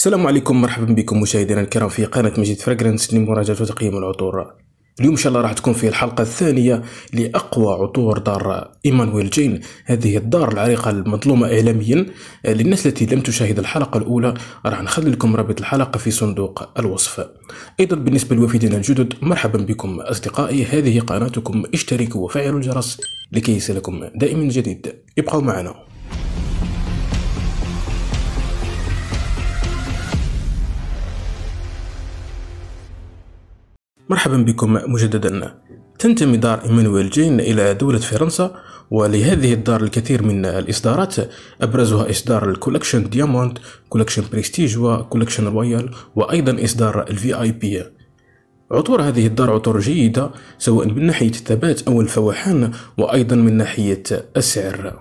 السلام عليكم مرحبا بكم مشاهدينا الكرام في قناة مجد فراغرانس لمراجعة وتقييم العطور اليوم ان شاء الله راح تكون في الحلقة الثانية لأقوى عطور دار ايمانويل جين هذه الدار العريقة المظلومة اعلاميا للناس التي لم تشاهد الحلقة الاولى راح نخلي لكم رابط الحلقة في صندوق الوصف ايضا بالنسبة للوافدين الجدد مرحبا بكم اصدقائي هذه قناتكم اشتركوا وفعلوا الجرس لكي يصلكم دائما جديد ابقوا معنا مرحبا بكم مجددا تنتمي دار إيمانويل جين إلى دولة فرنسا ولهذه الدار الكثير من الإصدارات أبرزها إصدار الكولكشن دياموند كولكشن بريستيج وكولكشن رويال وأيضا إصدار الفي آي بي عطور هذه الدار عطور جيدة سواء من ناحية الثبات أو الفواحان وأيضا من ناحية السعر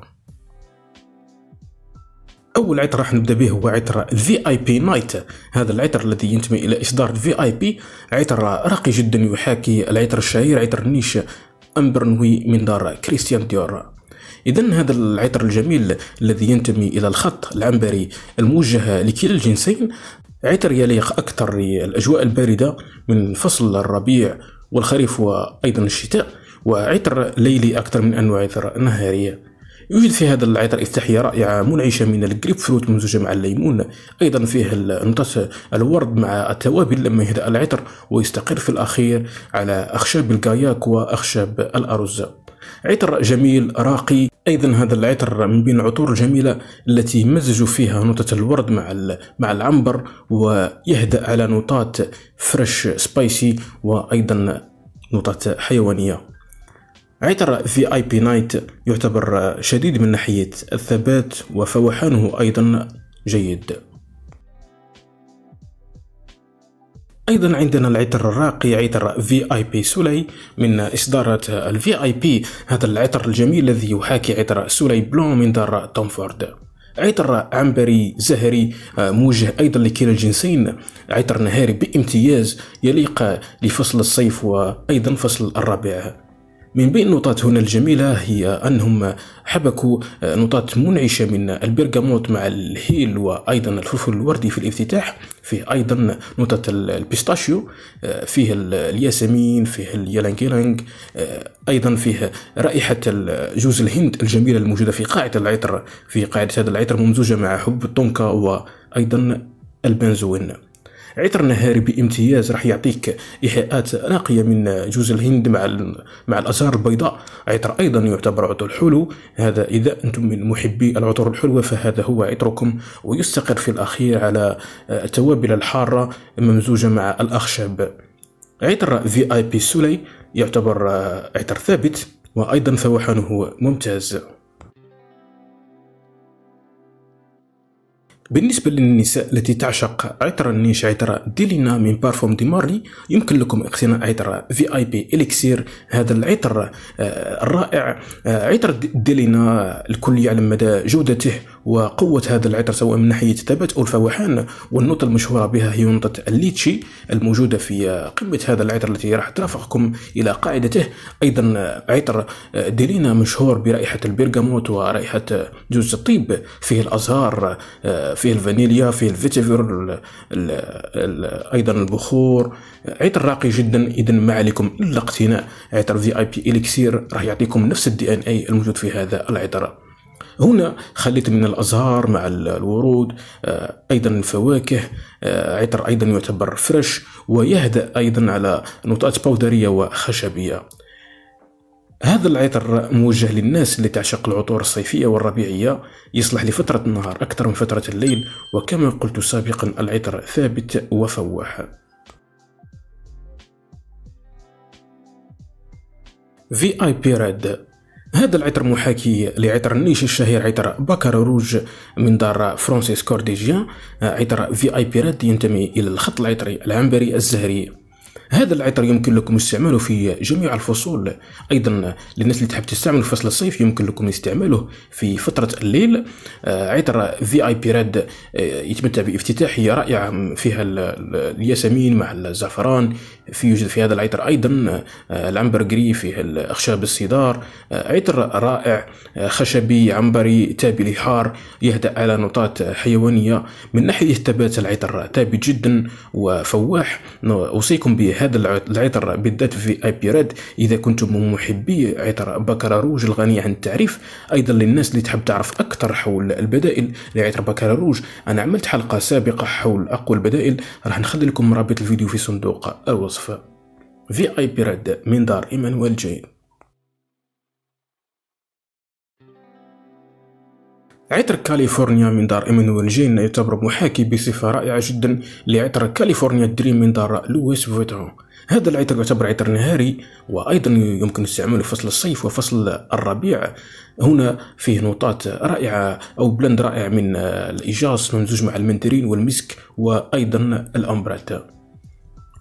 اول عطر راح نبدا به هو عطر في اي بي نايت هذا العطر الذي ينتمي الى اصدار في اي بي عطر راقي جدا يحاكي العطر الشهير عطر النيش امبرنوي من دار كريستيان ديور إذا هذا العطر الجميل الذي ينتمي إلى الخط العنبري الموجه لكلا الجنسين عطر يليق أكثر الأجواء الباردة من فصل الربيع والخريف وأيضا الشتاء وعطر ليلي أكثر من أنواع عطر نهارية يوجد في هذا العطر إفتاحية رائعة منعشة من الجريب فروت ممزوجة مع الليمون أيضا فيه نطس الورد مع التوابل لما يهدأ العطر ويستقر في الأخير على أخشاب الكاياك وأخشاب الأرز عطر جميل راقي ايضا هذا العطر من بين العطور الجميله التي مزجوا فيها نوتة الورد مع مع العنبر ويهدأ على نوتات فريش سبايسي وايضا نوتات حيوانيه عطر في اي بي نايت يعتبر شديد من ناحية الثبات وفوحانه أيضا جيد أيضا عندنا العطر الراقي عطر في اي بي سولي من إصدارات الفي اي بي هذا العطر الجميل الذي يحاكي عطر سولي بلون من دار تومفورد عطر عنبري زهري آه، موجه أيضا لكلا الجنسين عطر نهاري بامتياز يليق لفصل الصيف وأيضا فصل الربيع من بين النقطات هنا الجميلة هي أنهم حبكوا آه، نقطات منعشة من البرغاموت مع الهيل وأيضا الفلفل الوردي في الافتتاح فيه أيضا نقطة البيستاشيو آه، فيه الياسمين فيه اليلانج آه، أيضا فيه رائحة جوز الهند الجميلة الموجودة في قاعدة العطر في قاعدة هذا العطر ممزوجة مع حب التونكا وأيضا البنزوين عطر نهاري بامتياز راح يعطيك ايحاءات راقيه من جوز الهند مع مع الازهار البيضاء عطر ايضا يعتبر عطر حلو هذا اذا انتم من محبي العطور الحلوه فهذا هو عطركم ويستقر في الاخير على آه، التوابل الحاره ممزوجه مع الاخشاب عطر في اي بي سولي يعتبر آه، عطر ثابت وايضا فوحانه ممتاز بالنسبة للنساء التي تعشق عطر النيش عطر ديلينا من بارفوم دي مارلي يمكن لكم اقتناء عطر في اي بي اليكسير هذا العطر آه، الرائع آه، عطر ديلينا الكل يعلم مدى جودته وقوة هذا العطر سواء من ناحية الثبات أو الفواحان والنوتة المشهورة بها هي نوتة الليتشي الموجودة في قمة هذا العطر التي راح ترافقكم إلى قاعدته أيضا عطر ديلينا مشهور برائحة البرغموت ورائحة جوز الطيب فيه الأزهار فيه الفانيليا فيه الفيتيفير أيضا البخور عطر راقي جدا إذا ما عليكم إلا اقتناء عطر في اي بي اليكسير راح يعطيكم نفس الدي ان اي الموجود في هذا العطر هنا خليت من الازهار مع الورود آه، ايضا الفواكه آه، عطر ايضا يعتبر فريش ويهدا ايضا على نطات بودريه وخشبيه هذا العطر موجه للناس اللي تعشق العطور الصيفية والربيعية يصلح لفترة النهار أكثر من فترة الليل وكما قلت سابقا العطر ثابت وفواح في اي بي ريد هذا العطر محاكي لعطر النيش الشهير عطر بكر روج من دار فرانسيس كورديجيان عطر في اي بي راد ينتمي الى الخط العطري العنبري الزهري هذا العطر يمكن لكم استعماله في جميع الفصول ايضا للناس اللي تحب تستعمله في فصل الصيف يمكن لكم استعماله في فتره الليل عطر في اي بي راد يتمتع بافتتاحيه رائعه فيها الياسمين مع الزعفران في يوجد في هذا العطر أيضا آه، العنبرجري في الأخشاب الصدار آه، عطر رائع آه، خشبي عنبري تابلي حار يهدأ على نطاط حيوانية من ناحية ثبات العطر ثابت جدا وفواح أوصيكم بهذا العطر بالذات في اي بي ريد إذا كنتم محبي عطر روج الغني عن التعريف أيضا للناس اللي تحب تعرف أكثر حول البدائل لعطر روج أنا عملت حلقة سابقة حول أقوى البدائل راح نخلي لكم رابط الفيديو في صندوق الوصف وصف في اي رد من دار ايمانويل جين عطر كاليفورنيا من دار ايمانويل جين يعتبر محاكي بصفة رائعة جدا لعطر كاليفورنيا دريم من دار لويس فيتون هذا العطر يعتبر عطر نهاري وأيضا يمكن استعماله في فصل الصيف وفصل الربيع هنا فيه نوطات رائعة أو بلند رائع من الإيجاص ممزوج مع المندرين والمسك وأيضا الأمبراتا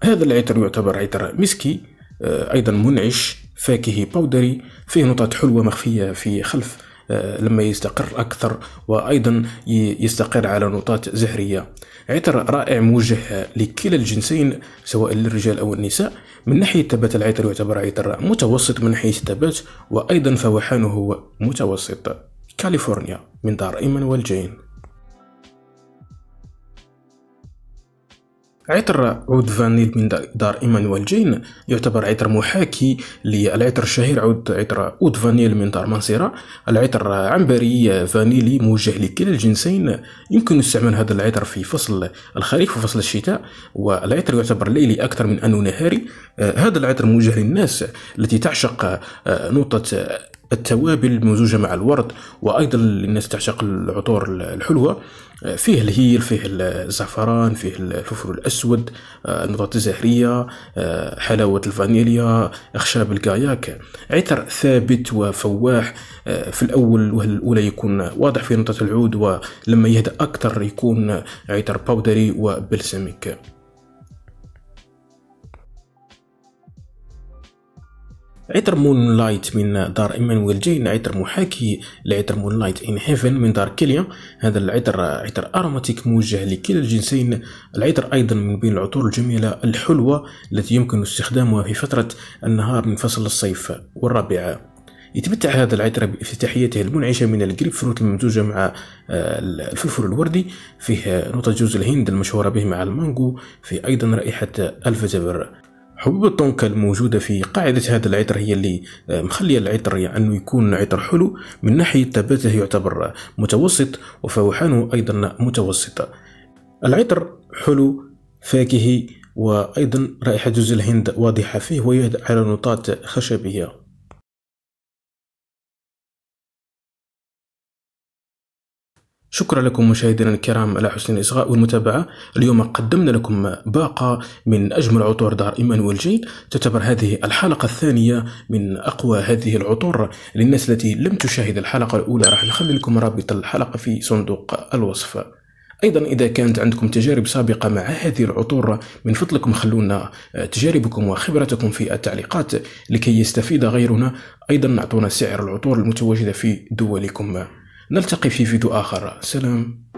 هذا العطر يعتبر عطر مسكي آه، أيضا منعش فاكهي بودري فيه نقطة حلوة مخفية في خلف آه، لما يستقر أكثر وأيضا يستقر على نقاط زهرية عطر رائع موجه لكلا الجنسين سواء للرجال أو النساء من ناحية ثبات العطر يعتبر عطر متوسط من ناحية الثبات وأيضا فوحانه هو متوسط كاليفورنيا من دار إيمانويل جين عطر عود فانيل من دار إيمانويل جين يعتبر عطر محاكي للعطر الشهير عود عطر عود فانيل من دار مانسيرا العطر عنبري فانيلي موجه لكلا الجنسين يمكن استعمال هذا العطر في فصل الخريف وفصل الشتاء والعطر يعتبر ليلي أكثر من أنه نهاري آه، هذا العطر موجه للناس التي تعشق آه، نقطة التوابل الممزوجه مع الورد وايضا للناس تعشق العطور الحلوه آه، فيه الهيل فيه الزعفران فيه الفلفل الاسود آه، النضاره الزهريه آه، حلاوه الفانيليا اخشاب الكاياك عطر ثابت وفواح في الاول وهل الاولى يكون واضح في نضاره العود ولما يهدأ اكثر يكون عطر باودري وبلسميك عطر مون لايت من دار ايمانويل جين عطر محاكي لعطر مون لايت ان هيفن من دار كيليا هذا العطر عطر اروماتيك موجه لكلا الجنسين العطر ايضا من بين العطور الجميله الحلوه التي يمكن استخدامها في فتره النهار من فصل الصيف والربيع يتمتع هذا العطر بافتتاحيته المنعشه من الجريب فروت الممزوجه مع آه، الفلفل الوردي فيه نوتة جوز الهند المشهوره به مع المانجو فيه ايضا رائحه الفتبر حبوب الطنكة الموجودة في قاعدة هذا العطر هي اللي آه، مخلية العطر يعني أنه يكون عطر حلو من ناحية ثباته يعتبر متوسط وفوحانه أيضا متوسطة العطر حلو فاكهي وأيضا رائحة جوز الهند واضحة فيه ويعد على نطاط خشبية شكرا لكم مشاهدينا الكرام على حسن الإصغاء والمتابعة اليوم قدمنا لكم باقة من أجمل عطور دار إيمانويل جيل تعتبر هذه الحلقة الثانية من أقوى هذه العطور للناس التي لم تشاهد الحلقة الأولى راح نخلي لكم رابط الحلقة في صندوق الوصف ايضا اذا كانت عندكم تجارب سابقه مع هذه العطور من فضلكم خلونا تجاربكم وخبرتكم في التعليقات لكي يستفيد غيرنا ايضا اعطونا سعر العطور المتواجده في دولكم نلتقي في فيديو آخر سلام